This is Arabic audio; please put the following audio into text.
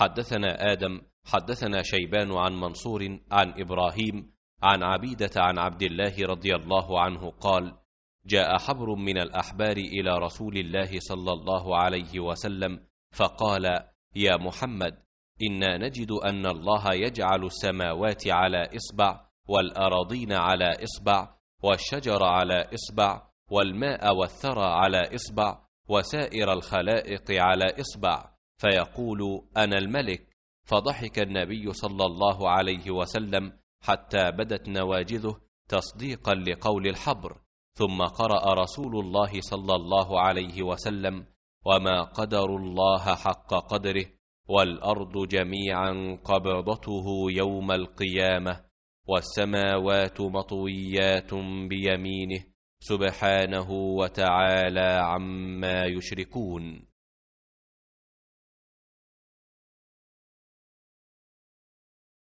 حدثنا آدم حدثنا شيبان عن منصور عن إبراهيم عن عبيدة عن عبد الله رضي الله عنه قال جاء حبر من الأحبار إلى رسول الله صلى الله عليه وسلم فقال يا محمد إنا نجد أن الله يجعل السماوات على إصبع والأراضين على إصبع والشجر على إصبع والماء والثرى على إصبع وسائر الخلائق على إصبع فيقول انا الملك فضحك النبي صلى الله عليه وسلم حتى بدت نواجذه تصديقا لقول الحبر ثم قرا رسول الله صلى الله عليه وسلم وما قدر الله حق قدره والارض جميعا قبضته يوم القيامه والسماوات مطويات بيمينه سبحانه وتعالى عما يشركون